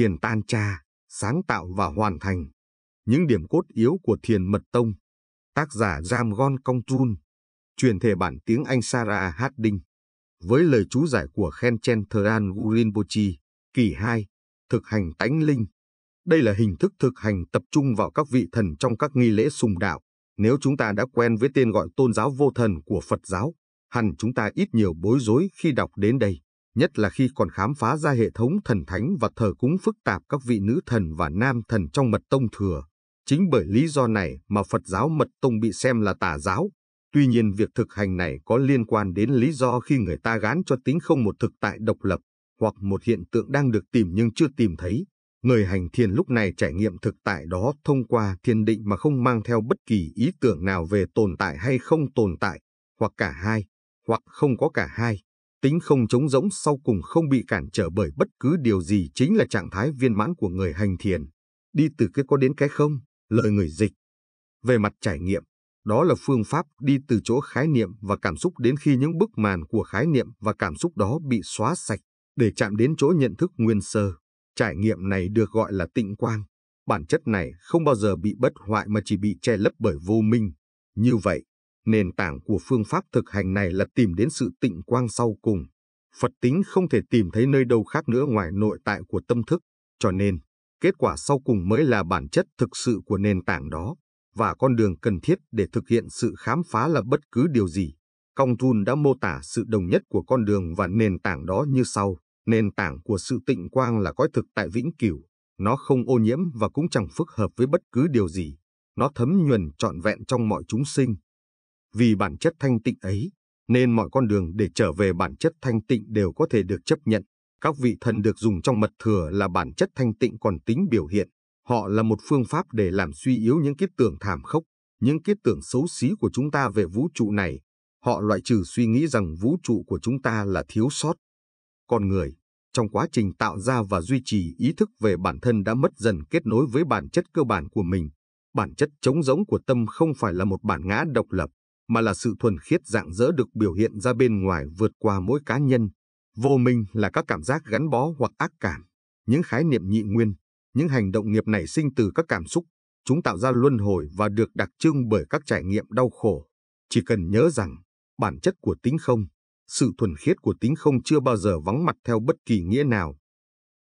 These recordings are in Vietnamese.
thiền tan tra sáng tạo và hoàn thành. Những điểm cốt yếu của thiền mật tông. Tác giả Ramgon Kongchun, truyền thể bản tiếng Anh Sarah Harding. Với lời chú giải của Khenchen Thran Rinpoche, kỳ 2, thực hành tánh linh. Đây là hình thức thực hành tập trung vào các vị thần trong các nghi lễ sùng đạo. Nếu chúng ta đã quen với tên gọi tôn giáo vô thần của Phật giáo, hẳn chúng ta ít nhiều bối rối khi đọc đến đây nhất là khi còn khám phá ra hệ thống thần thánh và thờ cúng phức tạp các vị nữ thần và nam thần trong mật tông thừa. Chính bởi lý do này mà Phật giáo mật tông bị xem là tà giáo. Tuy nhiên việc thực hành này có liên quan đến lý do khi người ta gán cho tính không một thực tại độc lập, hoặc một hiện tượng đang được tìm nhưng chưa tìm thấy. Người hành thiền lúc này trải nghiệm thực tại đó thông qua thiền định mà không mang theo bất kỳ ý tưởng nào về tồn tại hay không tồn tại, hoặc cả hai, hoặc không có cả hai. Tính không trống rỗng sau cùng không bị cản trở bởi bất cứ điều gì chính là trạng thái viên mãn của người hành thiền. Đi từ cái có đến cái không, lời người dịch. Về mặt trải nghiệm, đó là phương pháp đi từ chỗ khái niệm và cảm xúc đến khi những bức màn của khái niệm và cảm xúc đó bị xóa sạch để chạm đến chỗ nhận thức nguyên sơ. Trải nghiệm này được gọi là tịnh quang. Bản chất này không bao giờ bị bất hoại mà chỉ bị che lấp bởi vô minh. Như vậy, Nền tảng của phương pháp thực hành này là tìm đến sự tịnh quang sau cùng. Phật tính không thể tìm thấy nơi đâu khác nữa ngoài nội tại của tâm thức, cho nên kết quả sau cùng mới là bản chất thực sự của nền tảng đó và con đường cần thiết để thực hiện sự khám phá là bất cứ điều gì. Cong Thun đã mô tả sự đồng nhất của con đường và nền tảng đó như sau. Nền tảng của sự tịnh quang là cõi thực tại vĩnh cửu. Nó không ô nhiễm và cũng chẳng phức hợp với bất cứ điều gì. Nó thấm nhuần trọn vẹn trong mọi chúng sinh. Vì bản chất thanh tịnh ấy, nên mọi con đường để trở về bản chất thanh tịnh đều có thể được chấp nhận. Các vị thần được dùng trong mật thừa là bản chất thanh tịnh còn tính biểu hiện. Họ là một phương pháp để làm suy yếu những kiết tưởng thảm khốc, những kiết tưởng xấu xí của chúng ta về vũ trụ này. Họ loại trừ suy nghĩ rằng vũ trụ của chúng ta là thiếu sót. Con người, trong quá trình tạo ra và duy trì ý thức về bản thân đã mất dần kết nối với bản chất cơ bản của mình. Bản chất trống rỗng của tâm không phải là một bản ngã độc lập, mà là sự thuần khiết dạng dỡ được biểu hiện ra bên ngoài vượt qua mỗi cá nhân. Vô minh là các cảm giác gắn bó hoặc ác cảm, những khái niệm nhị nguyên, những hành động nghiệp nảy sinh từ các cảm xúc, chúng tạo ra luân hồi và được đặc trưng bởi các trải nghiệm đau khổ. Chỉ cần nhớ rằng, bản chất của tính không, sự thuần khiết của tính không chưa bao giờ vắng mặt theo bất kỳ nghĩa nào.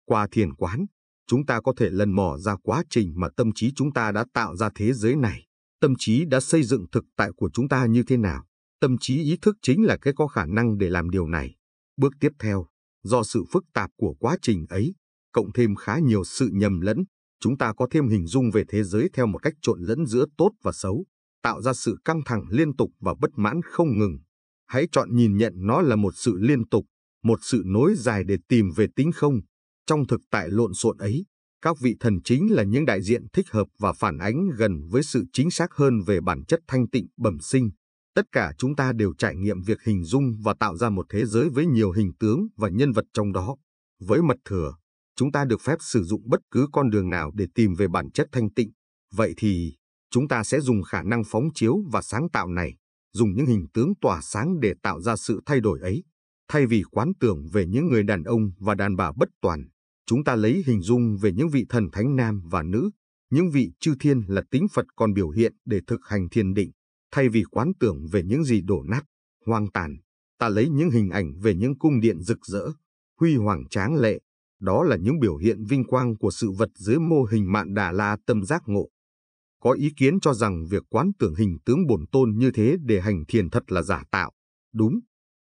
Qua thiền quán, chúng ta có thể lần mò ra quá trình mà tâm trí chúng ta đã tạo ra thế giới này. Tâm trí đã xây dựng thực tại của chúng ta như thế nào? Tâm trí ý thức chính là cái có khả năng để làm điều này. Bước tiếp theo, do sự phức tạp của quá trình ấy, cộng thêm khá nhiều sự nhầm lẫn, chúng ta có thêm hình dung về thế giới theo một cách trộn lẫn giữa tốt và xấu, tạo ra sự căng thẳng liên tục và bất mãn không ngừng. Hãy chọn nhìn nhận nó là một sự liên tục, một sự nối dài để tìm về tính không. Trong thực tại lộn xộn ấy, các vị thần chính là những đại diện thích hợp và phản ánh gần với sự chính xác hơn về bản chất thanh tịnh bẩm sinh. Tất cả chúng ta đều trải nghiệm việc hình dung và tạo ra một thế giới với nhiều hình tướng và nhân vật trong đó. Với mật thừa, chúng ta được phép sử dụng bất cứ con đường nào để tìm về bản chất thanh tịnh. Vậy thì, chúng ta sẽ dùng khả năng phóng chiếu và sáng tạo này, dùng những hình tướng tỏa sáng để tạo ra sự thay đổi ấy, thay vì quán tưởng về những người đàn ông và đàn bà bất toàn chúng ta lấy hình dung về những vị thần thánh nam và nữ, những vị chư thiên là tính Phật còn biểu hiện để thực hành thiền định, thay vì quán tưởng về những gì đổ nát, hoang tàn, ta lấy những hình ảnh về những cung điện rực rỡ, huy hoàng tráng lệ, đó là những biểu hiện vinh quang của sự vật dưới mô hình mạn đà la tâm giác ngộ. Có ý kiến cho rằng việc quán tưởng hình tướng bổn tôn như thế để hành thiền thật là giả tạo. Đúng,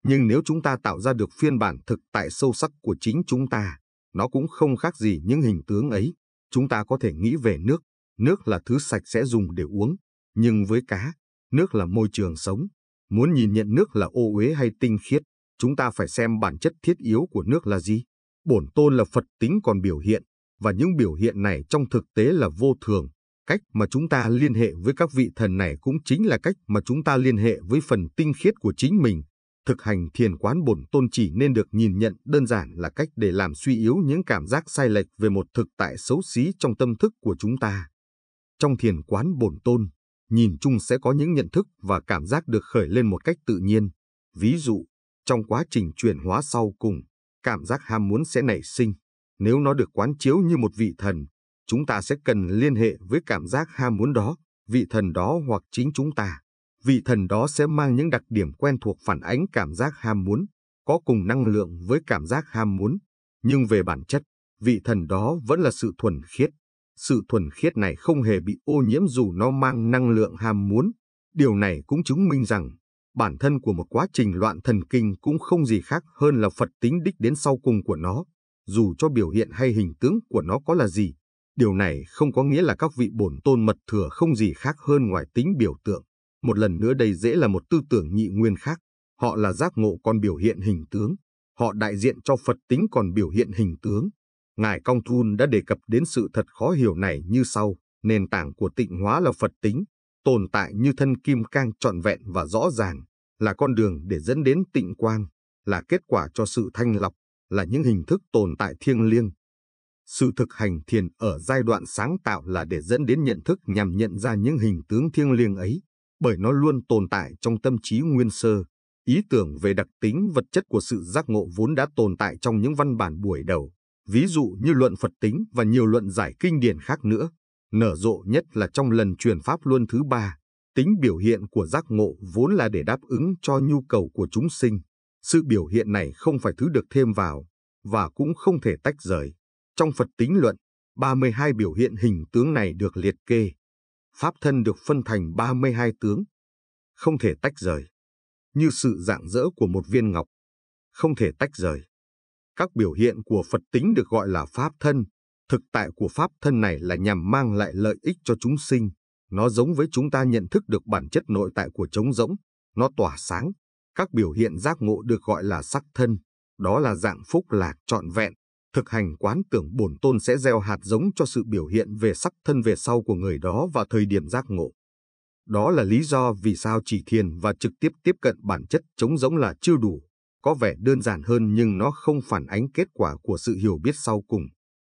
nhưng nếu chúng ta tạo ra được phiên bản thực tại sâu sắc của chính chúng ta, nó cũng không khác gì những hình tướng ấy. Chúng ta có thể nghĩ về nước, nước là thứ sạch sẽ dùng để uống, nhưng với cá, nước là môi trường sống. Muốn nhìn nhận nước là ô uế hay tinh khiết, chúng ta phải xem bản chất thiết yếu của nước là gì. Bổn tôn là Phật tính còn biểu hiện, và những biểu hiện này trong thực tế là vô thường. Cách mà chúng ta liên hệ với các vị thần này cũng chính là cách mà chúng ta liên hệ với phần tinh khiết của chính mình, thực hành thiền quán bổn tôn chỉ nên được nhìn nhận đơn giản là cách để làm suy yếu những cảm giác sai lệch về một thực tại xấu xí trong tâm thức của chúng ta. Trong thiền quán bổn tôn, nhìn chung sẽ có những nhận thức và cảm giác được khởi lên một cách tự nhiên. Ví dụ, trong quá trình chuyển hóa sau cùng, cảm giác ham muốn sẽ nảy sinh. Nếu nó được quán chiếu như một vị thần, chúng ta sẽ cần liên hệ với cảm giác ham muốn đó, vị thần đó hoặc chính chúng ta vị thần đó sẽ mang những đặc điểm quen thuộc phản ánh cảm giác ham muốn, có cùng năng lượng với cảm giác ham muốn, nhưng về bản chất, vị thần đó vẫn là sự thuần khiết. Sự thuần khiết này không hề bị ô nhiễm dù nó mang năng lượng ham muốn. Điều này cũng chứng minh rằng, bản thân của một quá trình loạn thần kinh cũng không gì khác hơn là Phật tính đích đến sau cùng của nó. Dù cho biểu hiện hay hình tướng của nó có là gì, điều này không có nghĩa là các vị bổn tôn mật thừa không gì khác hơn ngoài tính biểu tượng. Một lần nữa đây dễ là một tư tưởng nhị nguyên khác. Họ là giác ngộ còn biểu hiện hình tướng. Họ đại diện cho Phật tính còn biểu hiện hình tướng. Ngài Cong Thun đã đề cập đến sự thật khó hiểu này như sau. Nền tảng của tịnh hóa là Phật tính, tồn tại như thân kim cang trọn vẹn và rõ ràng, là con đường để dẫn đến tịnh quang, là kết quả cho sự thanh lọc, là những hình thức tồn tại thiêng liêng. Sự thực hành thiền ở giai đoạn sáng tạo là để dẫn đến nhận thức nhằm nhận ra những hình tướng thiêng liêng ấy bởi nó luôn tồn tại trong tâm trí nguyên sơ. Ý tưởng về đặc tính vật chất của sự giác ngộ vốn đã tồn tại trong những văn bản buổi đầu, ví dụ như luận Phật tính và nhiều luận giải kinh điển khác nữa. Nở rộ nhất là trong lần truyền pháp luân thứ ba, tính biểu hiện của giác ngộ vốn là để đáp ứng cho nhu cầu của chúng sinh. Sự biểu hiện này không phải thứ được thêm vào, và cũng không thể tách rời. Trong Phật tính luận, 32 biểu hiện hình tướng này được liệt kê. Pháp thân được phân thành 32 tướng, không thể tách rời, như sự dạng dỡ của một viên ngọc, không thể tách rời. Các biểu hiện của Phật tính được gọi là Pháp thân, thực tại của Pháp thân này là nhằm mang lại lợi ích cho chúng sinh. Nó giống với chúng ta nhận thức được bản chất nội tại của trống rỗng, nó tỏa sáng. Các biểu hiện giác ngộ được gọi là sắc thân, đó là dạng phúc lạc trọn vẹn, Thực hành quán tưởng bổn tôn sẽ gieo hạt giống cho sự biểu hiện về sắc thân về sau của người đó và thời điểm giác ngộ. Đó là lý do vì sao chỉ thiền và trực tiếp tiếp cận bản chất chống giống là chưa đủ, có vẻ đơn giản hơn nhưng nó không phản ánh kết quả của sự hiểu biết sau cùng.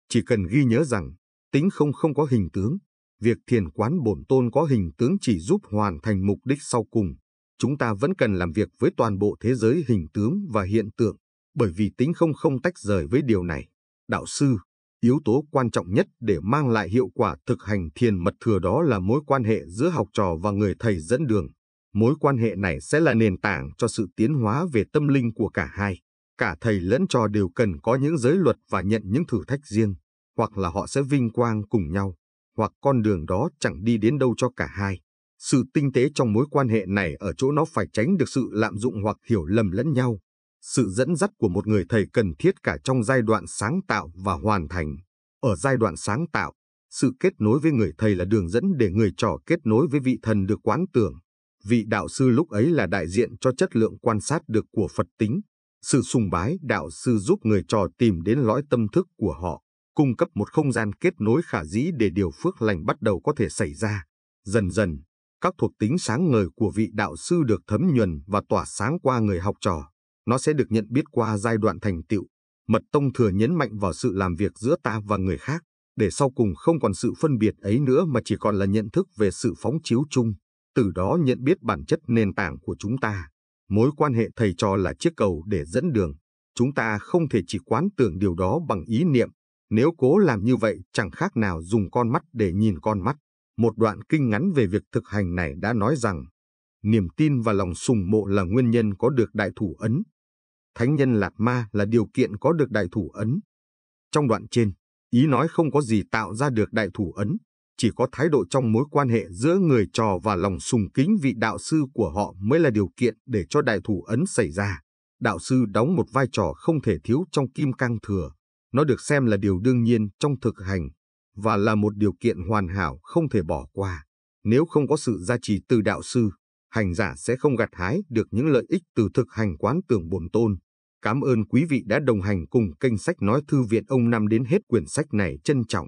Chỉ cần ghi nhớ rằng, tính không không có hình tướng, việc thiền quán bổn tôn có hình tướng chỉ giúp hoàn thành mục đích sau cùng. Chúng ta vẫn cần làm việc với toàn bộ thế giới hình tướng và hiện tượng, bởi vì tính không không tách rời với điều này đạo sư, yếu tố quan trọng nhất để mang lại hiệu quả thực hành thiền mật thừa đó là mối quan hệ giữa học trò và người thầy dẫn đường. Mối quan hệ này sẽ là nền tảng cho sự tiến hóa về tâm linh của cả hai. Cả thầy lẫn trò đều cần có những giới luật và nhận những thử thách riêng, hoặc là họ sẽ vinh quang cùng nhau, hoặc con đường đó chẳng đi đến đâu cho cả hai. Sự tinh tế trong mối quan hệ này ở chỗ nó phải tránh được sự lạm dụng hoặc hiểu lầm lẫn nhau, sự dẫn dắt của một người thầy cần thiết cả trong giai đoạn sáng tạo và hoàn thành. Ở giai đoạn sáng tạo, sự kết nối với người thầy là đường dẫn để người trò kết nối với vị thần được quán tưởng. Vị đạo sư lúc ấy là đại diện cho chất lượng quan sát được của Phật tính. Sự sùng bái đạo sư giúp người trò tìm đến lõi tâm thức của họ, cung cấp một không gian kết nối khả dĩ để điều phước lành bắt đầu có thể xảy ra. Dần dần, các thuộc tính sáng ngời của vị đạo sư được thấm nhuần và tỏa sáng qua người học trò nó sẽ được nhận biết qua giai đoạn thành tựu. Mật Tông thừa nhấn mạnh vào sự làm việc giữa ta và người khác, để sau cùng không còn sự phân biệt ấy nữa mà chỉ còn là nhận thức về sự phóng chiếu chung, từ đó nhận biết bản chất nền tảng của chúng ta. Mối quan hệ thầy trò là chiếc cầu để dẫn đường. Chúng ta không thể chỉ quán tưởng điều đó bằng ý niệm. Nếu cố làm như vậy chẳng khác nào dùng con mắt để nhìn con mắt. Một đoạn kinh ngắn về việc thực hành này đã nói rằng niềm tin và lòng sùng mộ là nguyên nhân có được đại thủ ấn thánh nhân Lạt Ma là điều kiện có được đại thủ ấn. Trong đoạn trên, ý nói không có gì tạo ra được đại thủ ấn, chỉ có thái độ trong mối quan hệ giữa người trò và lòng sùng kính vị đạo sư của họ mới là điều kiện để cho đại thủ ấn xảy ra. Đạo sư đóng một vai trò không thể thiếu trong kim cang thừa, nó được xem là điều đương nhiên trong thực hành và là một điều kiện hoàn hảo không thể bỏ qua. Nếu không có sự gia trì từ đạo sư, hành giả sẽ không gặt hái được những lợi ích từ thực hành quán tưởng bổn tôn. Cảm ơn quý vị đã đồng hành cùng kênh sách nói thư viện ông năm đến hết quyển sách này trân trọng.